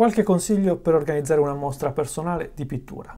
Qualche consiglio per organizzare una mostra personale di pittura.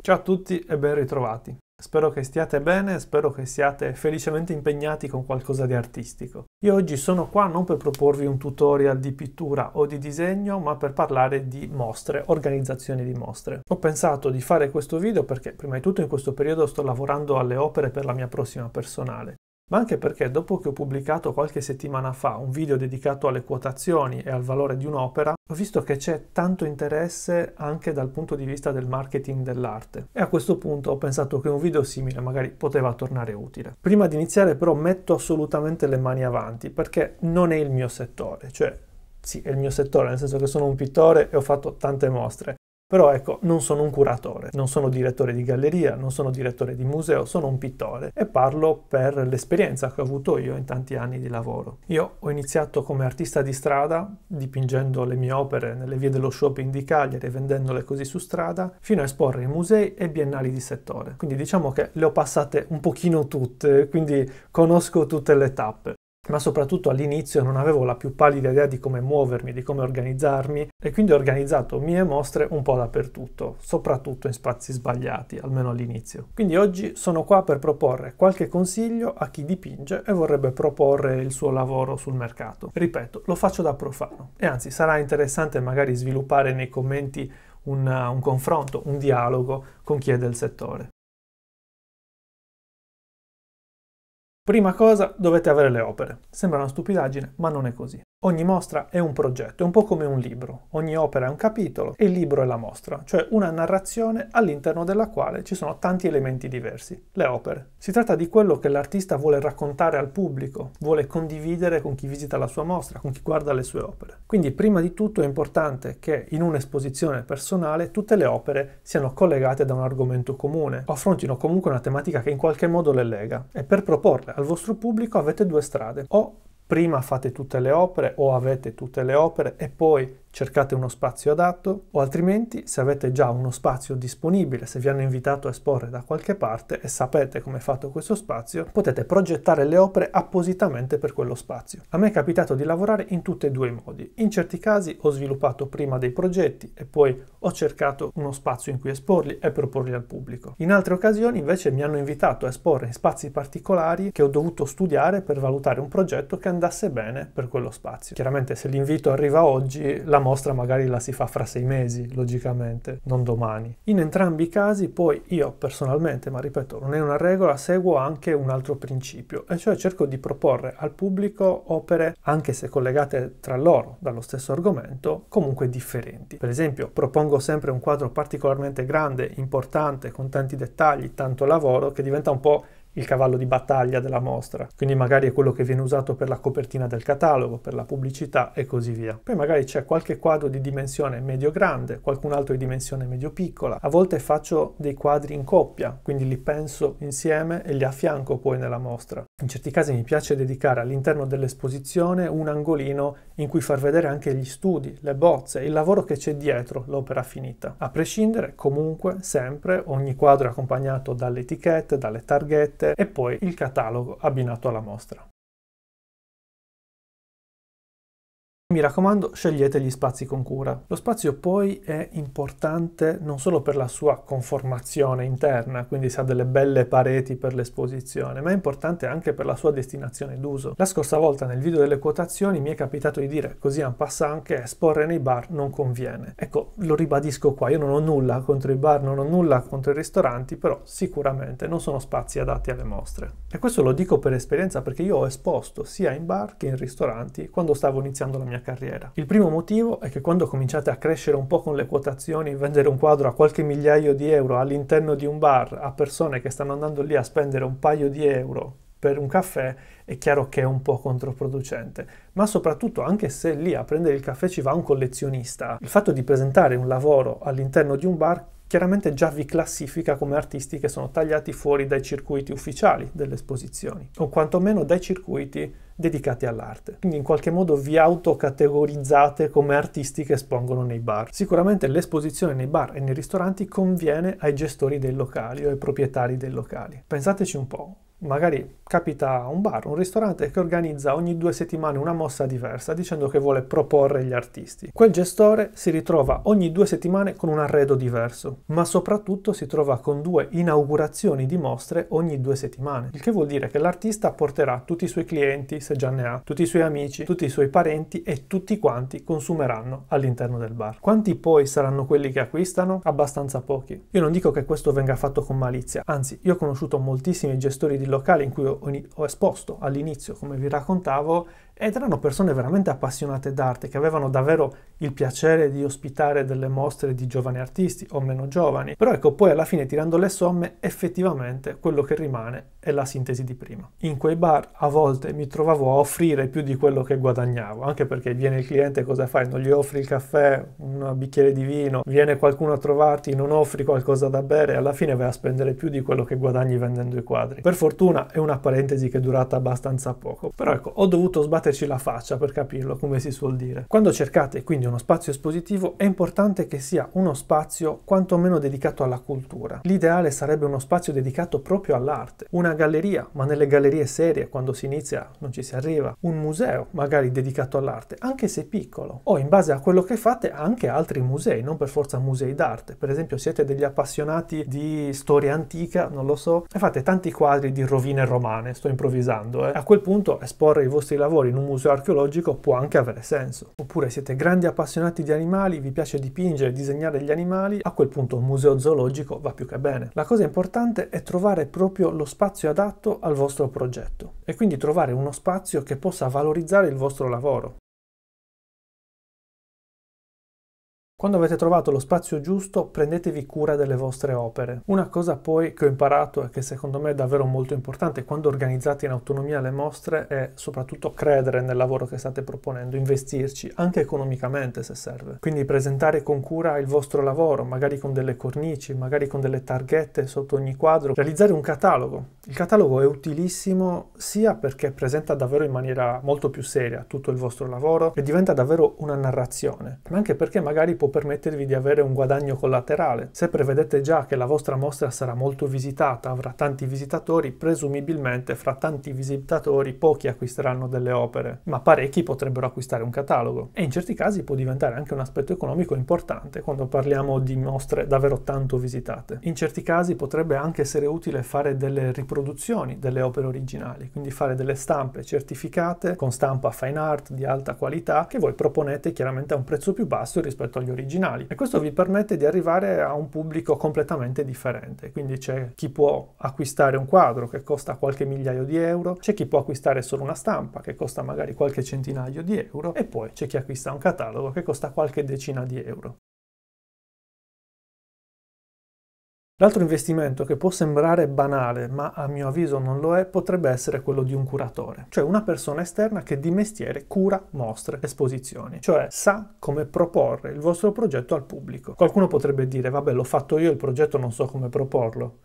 Ciao a tutti e ben ritrovati. Spero che stiate bene spero che siate felicemente impegnati con qualcosa di artistico. Io oggi sono qua non per proporvi un tutorial di pittura o di disegno, ma per parlare di mostre, organizzazione di mostre. Ho pensato di fare questo video perché prima di tutto in questo periodo sto lavorando alle opere per la mia prossima personale ma anche perché dopo che ho pubblicato qualche settimana fa un video dedicato alle quotazioni e al valore di un'opera, ho visto che c'è tanto interesse anche dal punto di vista del marketing dell'arte e a questo punto ho pensato che un video simile magari poteva tornare utile. Prima di iniziare però metto assolutamente le mani avanti perché non è il mio settore, cioè sì, è il mio settore, nel senso che sono un pittore e ho fatto tante mostre, però ecco, non sono un curatore, non sono direttore di galleria, non sono direttore di museo, sono un pittore e parlo per l'esperienza che ho avuto io in tanti anni di lavoro. Io ho iniziato come artista di strada, dipingendo le mie opere nelle vie dello shopping di Cagliari e vendendole così su strada, fino a esporre in musei e biennali di settore. Quindi diciamo che le ho passate un pochino tutte, quindi conosco tutte le tappe ma soprattutto all'inizio non avevo la più pallida idea di come muovermi, di come organizzarmi e quindi ho organizzato mie mostre un po' dappertutto, soprattutto in spazi sbagliati, almeno all'inizio. Quindi oggi sono qua per proporre qualche consiglio a chi dipinge e vorrebbe proporre il suo lavoro sul mercato. Ripeto, lo faccio da profano e anzi sarà interessante magari sviluppare nei commenti un, un confronto, un dialogo con chi è del settore. Prima cosa, dovete avere le opere. Sembra una stupidaggine, ma non è così. Ogni mostra è un progetto, è un po' come un libro. Ogni opera è un capitolo e il libro è la mostra, cioè una narrazione all'interno della quale ci sono tanti elementi diversi, le opere. Si tratta di quello che l'artista vuole raccontare al pubblico, vuole condividere con chi visita la sua mostra, con chi guarda le sue opere. Quindi prima di tutto è importante che in un'esposizione personale tutte le opere siano collegate da un argomento comune, o affrontino comunque una tematica che in qualche modo le lega e per proporle al vostro pubblico avete due strade. O prima fate tutte le opere o avete tutte le opere e poi cercate uno spazio adatto o altrimenti se avete già uno spazio disponibile, se vi hanno invitato a esporre da qualche parte e sapete come è fatto questo spazio, potete progettare le opere appositamente per quello spazio. A me è capitato di lavorare in tutti e due i modi. In certi casi ho sviluppato prima dei progetti e poi ho cercato uno spazio in cui esporli e proporli al pubblico. In altre occasioni invece mi hanno invitato a esporre in spazi particolari che ho dovuto studiare per valutare un progetto che andasse bene per quello spazio. Chiaramente se l'invito arriva oggi, la mostra magari la si fa fra sei mesi, logicamente, non domani. In entrambi i casi poi io personalmente, ma ripeto, non è una regola, seguo anche un altro principio, e cioè cerco di proporre al pubblico opere, anche se collegate tra loro dallo stesso argomento, comunque differenti. Per esempio, propongo sempre un quadro particolarmente grande, importante, con tanti dettagli, tanto lavoro, che diventa un po' il cavallo di battaglia della mostra, quindi magari è quello che viene usato per la copertina del catalogo, per la pubblicità e così via. Poi magari c'è qualche quadro di dimensione medio-grande, qualcun altro di dimensione medio-piccola. A volte faccio dei quadri in coppia, quindi li penso insieme e li affianco poi nella mostra in certi casi mi piace dedicare all'interno dell'esposizione un angolino in cui far vedere anche gli studi, le bozze, il lavoro che c'è dietro l'opera finita. A prescindere, comunque, sempre ogni quadro è accompagnato dalle etichette, dalle targhette e poi il catalogo abbinato alla mostra. Mi raccomando, scegliete gli spazi con cura. Lo spazio poi è importante non solo per la sua conformazione interna, quindi se ha delle belle pareti per l'esposizione, ma è importante anche per la sua destinazione d'uso. La scorsa volta nel video delle quotazioni mi è capitato di dire così a en passant che esporre nei bar non conviene. Ecco, lo ribadisco qua, io non ho nulla contro i bar, non ho nulla contro i ristoranti, però sicuramente non sono spazi adatti alle mostre. E questo lo dico per esperienza perché io ho esposto sia in bar che in ristoranti quando stavo iniziando la mia carriera. Il primo motivo è che quando cominciate a crescere un po' con le quotazioni, vendere un quadro a qualche migliaio di euro all'interno di un bar a persone che stanno andando lì a spendere un paio di euro per un caffè è chiaro che è un po' controproducente, ma soprattutto anche se lì a prendere il caffè ci va un collezionista, il fatto di presentare un lavoro all'interno di un bar chiaramente già vi classifica come artisti che sono tagliati fuori dai circuiti ufficiali delle esposizioni, o quantomeno dai circuiti dedicati all'arte. Quindi in qualche modo vi autocategorizzate come artisti che espongono nei bar. Sicuramente l'esposizione nei bar e nei ristoranti conviene ai gestori dei locali o ai proprietari dei locali. Pensateci un po', magari capita un bar, un ristorante che organizza ogni due settimane una mossa diversa dicendo che vuole proporre gli artisti. Quel gestore si ritrova ogni due settimane con un arredo diverso, ma soprattutto si trova con due inaugurazioni di mostre ogni due settimane, il che vuol dire che l'artista porterà tutti i suoi clienti, se già ne ha, tutti i suoi amici, tutti i suoi parenti e tutti quanti consumeranno all'interno del bar. Quanti poi saranno quelli che acquistano? Abbastanza pochi. Io non dico che questo venga fatto con malizia, anzi io ho conosciuto moltissimi gestori di il locale in cui ho, esposto all'inizio, come vi raccontavo, ed erano persone veramente appassionate d'arte che avevano davvero il piacere di ospitare delle mostre di giovani artisti o meno giovani. Però ecco, poi alla fine tirando le somme, effettivamente quello che rimane è la sintesi di prima. In quei bar a volte mi trovavo a offrire più di quello che guadagnavo, anche perché viene il cliente, cosa fai? Non gli offri il caffè, un bicchiere di vino, viene qualcuno a trovarti, non offri qualcosa da bere, e alla fine vai a spendere più di quello che guadagni vendendo i quadri. Per fortuna è una parentesi che è durata abbastanza poco, però ecco, ho dovuto sbatterci la faccia per capirlo, come si suol dire. Quando cercate quindi uno spazio espositivo è importante che sia uno spazio quantomeno dedicato alla cultura. L'ideale sarebbe uno spazio dedicato proprio all'arte, una galleria, ma nelle gallerie serie quando si inizia non ci si arriva, un museo magari dedicato all'arte, anche se piccolo, o in base a quello che fate anche altri musei, non per forza musei d'arte, per esempio siete degli appassionati di storia antica, non lo so, e fate tanti quadri di rovine romane, sto improvvisando, eh. a quel punto esporre i vostri lavori in un museo archeologico può anche avere senso. Oppure siete grandi appassionati di animali, vi piace dipingere, disegnare gli animali, a quel punto un museo zoologico va più che bene. La cosa importante è trovare proprio lo spazio spazio adatto al vostro progetto e quindi trovare uno spazio che possa valorizzare il vostro lavoro. Quando avete trovato lo spazio giusto, prendetevi cura delle vostre opere. Una cosa poi che ho imparato e che secondo me è davvero molto importante quando organizzate in autonomia le mostre è soprattutto credere nel lavoro che state proponendo, investirci, anche economicamente se serve. Quindi presentare con cura il vostro lavoro, magari con delle cornici, magari con delle targhette sotto ogni quadro, realizzare un catalogo. Il catalogo è utilissimo sia perché presenta davvero in maniera molto più seria tutto il vostro lavoro e diventa davvero una narrazione, ma anche perché magari può può permettervi di avere un guadagno collaterale. Se prevedete già che la vostra mostra sarà molto visitata, avrà tanti visitatori, presumibilmente fra tanti visitatori pochi acquisteranno delle opere, ma parecchi potrebbero acquistare un catalogo. E in certi casi può diventare anche un aspetto economico importante quando parliamo di mostre davvero tanto visitate. In certi casi potrebbe anche essere utile fare delle riproduzioni delle opere originali, quindi fare delle stampe certificate con stampa fine art di alta qualità che voi proponete chiaramente a un prezzo più basso rispetto agli originali originali e questo vi permette di arrivare a un pubblico completamente differente. Quindi c'è chi può acquistare un quadro che costa qualche migliaio di euro, c'è chi può acquistare solo una stampa che costa magari qualche centinaio di euro e poi c'è chi acquista un catalogo che costa qualche decina di euro. L'altro investimento che può sembrare banale, ma a mio avviso non lo è, potrebbe essere quello di un curatore, cioè una persona esterna che di mestiere cura mostre, esposizioni, cioè sa come proporre il vostro progetto al pubblico. Qualcuno potrebbe dire, vabbè, l'ho fatto io il progetto, non so come proporlo.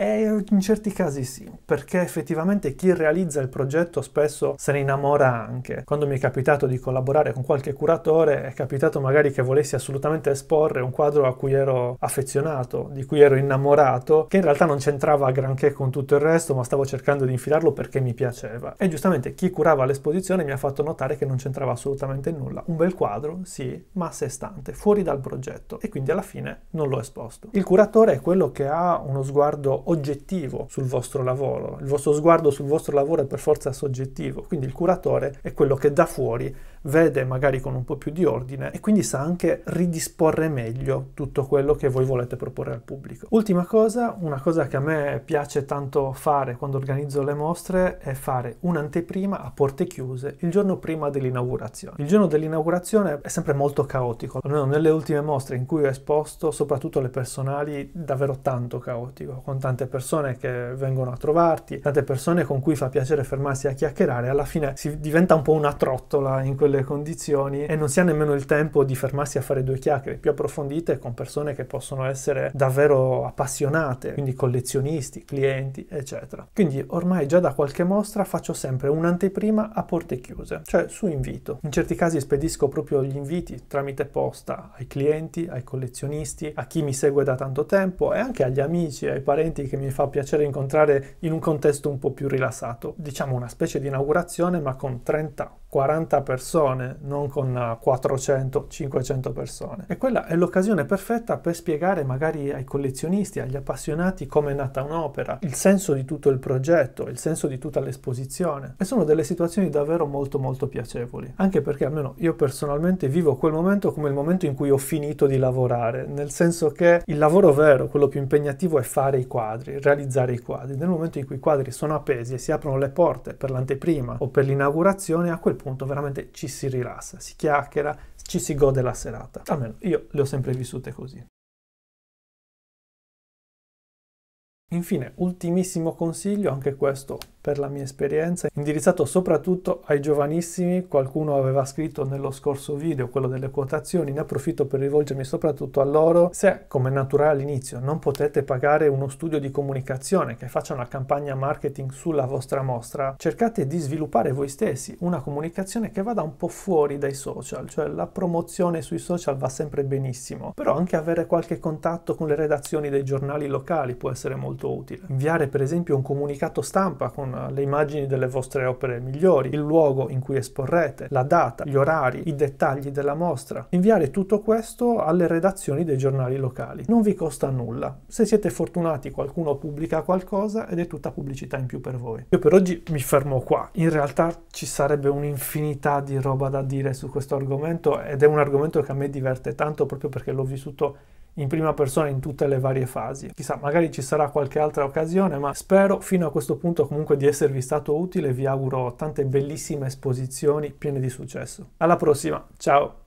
E in certi casi sì, perché effettivamente chi realizza il progetto spesso se ne innamora anche. Quando mi è capitato di collaborare con qualche curatore, è capitato magari che volessi assolutamente esporre un quadro a cui ero affezionato, di cui ero innamorato, che in realtà non c'entrava granché con tutto il resto, ma stavo cercando di infilarlo perché mi piaceva. E giustamente chi curava l'esposizione mi ha fatto notare che non c'entrava assolutamente nulla. Un bel quadro, sì, ma a sé stante, fuori dal progetto, e quindi alla fine non l'ho esposto. Il curatore è quello che ha uno sguardo oggettivo sul vostro lavoro, il vostro sguardo sul vostro lavoro è per forza soggettivo, quindi il curatore è quello che da fuori vede magari con un po' più di ordine e quindi sa anche ridisporre meglio tutto quello che voi volete proporre al pubblico. Ultima cosa, una cosa che a me piace tanto fare quando organizzo le mostre è fare un'anteprima a porte chiuse il giorno prima dell'inaugurazione. Il giorno dell'inaugurazione è sempre molto caotico, almeno nelle ultime mostre in cui ho esposto, soprattutto le personali, davvero tanto caotico, con tante persone che vengono a trovarti, tante persone con cui fa piacere fermarsi a chiacchierare, alla fine si diventa un po' una trottola in quelle le condizioni e non si ha nemmeno il tempo di fermarsi a fare due chiacchiere più approfondite con persone che possono essere davvero appassionate, quindi collezionisti, clienti, eccetera. Quindi ormai già da qualche mostra faccio sempre un'anteprima a porte chiuse, cioè su invito. In certi casi spedisco proprio gli inviti tramite posta ai clienti, ai collezionisti, a chi mi segue da tanto tempo e anche agli amici ai parenti che mi fa piacere incontrare in un contesto un po' più rilassato, diciamo una specie di inaugurazione ma con 30 40 persone, non con 400-500 eh, persone. E quella è l'occasione perfetta per spiegare magari ai collezionisti, agli appassionati come è nata un'opera, il senso di tutto il progetto, il senso di tutta l'esposizione. E sono delle situazioni davvero molto molto piacevoli, anche perché almeno io personalmente vivo quel momento come il momento in cui ho finito di lavorare, nel senso che il lavoro vero, quello più impegnativo è fare i quadri, realizzare i quadri. Nel momento in cui i quadri sono appesi e si aprono le porte per l'anteprima o per l'inaugurazione, a quel punto veramente ci si rilassa, si chiacchiera, ci si gode la serata. Almeno io le ho sempre vissute così. Infine, ultimissimo consiglio, anche questo per la mia esperienza, indirizzato soprattutto ai giovanissimi, qualcuno aveva scritto nello scorso video, quello delle quotazioni, ne approfitto per rivolgermi soprattutto a loro, se come naturale all'inizio non potete pagare uno studio di comunicazione che faccia una campagna marketing sulla vostra mostra, cercate di sviluppare voi stessi una comunicazione che vada un po' fuori dai social, cioè la promozione sui social va sempre benissimo, però anche avere qualche contatto con le redazioni dei giornali locali può essere molto utile. Inviare per esempio un comunicato stampa con eh, le immagini delle vostre opere migliori, il luogo in cui esporrete, la data, gli orari, i dettagli della mostra. Inviare tutto questo alle redazioni dei giornali locali. Non vi costa nulla. Se siete fortunati qualcuno pubblica qualcosa ed è tutta pubblicità in più per voi. Io per oggi mi fermo qua. In realtà ci sarebbe un'infinità di roba da dire su questo argomento ed è un argomento che a me diverte tanto proprio perché l'ho vissuto in prima persona in tutte le varie fasi. Chissà, magari ci sarà qualche altra occasione, ma spero fino a questo punto comunque di esservi stato utile, vi auguro tante bellissime esposizioni piene di successo. Alla prossima, ciao!